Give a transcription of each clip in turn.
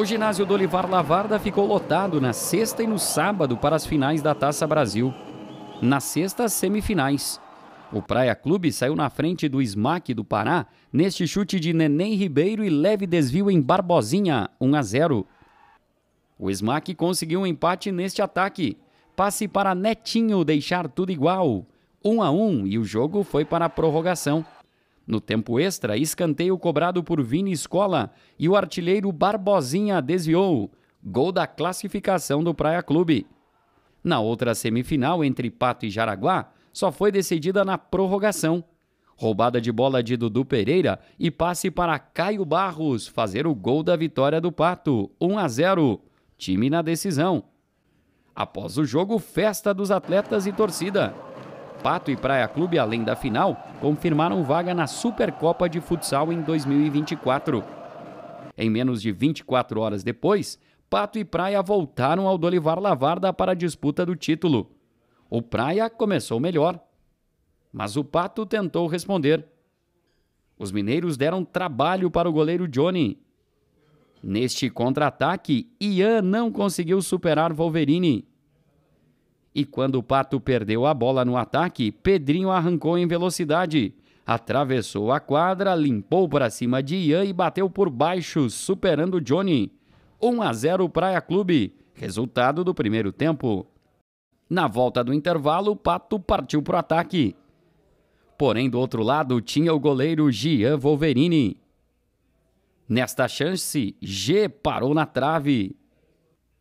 O ginásio do Olivar Lavarda ficou lotado na sexta e no sábado para as finais da Taça Brasil. Na sexta, semifinais. O Praia Clube saiu na frente do Smack do Pará neste chute de Neném Ribeiro e leve desvio em Barbosinha, 1 a 0. O Smack conseguiu um empate neste ataque. Passe para Netinho deixar tudo igual, 1 a 1 e o jogo foi para a prorrogação. No tempo extra, escanteio cobrado por Vini Escola e o artilheiro Barbosinha desviou. Gol da classificação do Praia Clube. Na outra semifinal, entre Pato e Jaraguá, só foi decidida na prorrogação. Roubada de bola de Dudu Pereira e passe para Caio Barros fazer o gol da vitória do Pato, 1 a 0. Time na decisão. Após o jogo, festa dos atletas e torcida. Pato e Praia Clube, além da final, confirmaram vaga na Supercopa de Futsal em 2024. Em menos de 24 horas depois, Pato e Praia voltaram ao Dolivar Lavarda para a disputa do título. O Praia começou melhor, mas o Pato tentou responder. Os mineiros deram trabalho para o goleiro Johnny. Neste contra-ataque, Ian não conseguiu superar Wolverine. E quando o Pato perdeu a bola no ataque, Pedrinho arrancou em velocidade. Atravessou a quadra, limpou para cima de Ian e bateu por baixo, superando Johnny. 1 a 0 Praia Clube, resultado do primeiro tempo. Na volta do intervalo, o Pato partiu para o ataque. Porém, do outro lado, tinha o goleiro Gian Wolverine. Nesta chance, G parou na trave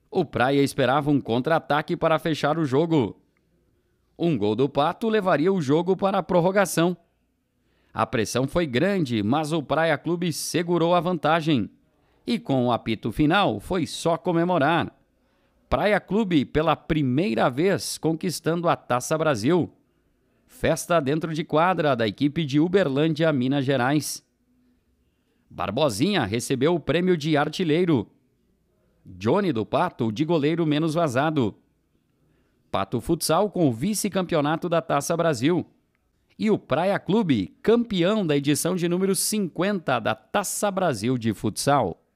o Praia esperava um contra-ataque para fechar o jogo. Um gol do Pato levaria o jogo para a prorrogação. A pressão foi grande, mas o Praia Clube segurou a vantagem. E com o apito final, foi só comemorar. Praia Clube pela primeira vez conquistando a Taça Brasil. Festa dentro de quadra da equipe de Uberlândia, Minas Gerais. Barbosinha recebeu o prêmio de artilheiro Johnny do Pato de goleiro menos vazado. Pato Futsal com o vice-campeonato da Taça Brasil. E o Praia Clube, campeão da edição de número 50 da Taça Brasil de Futsal.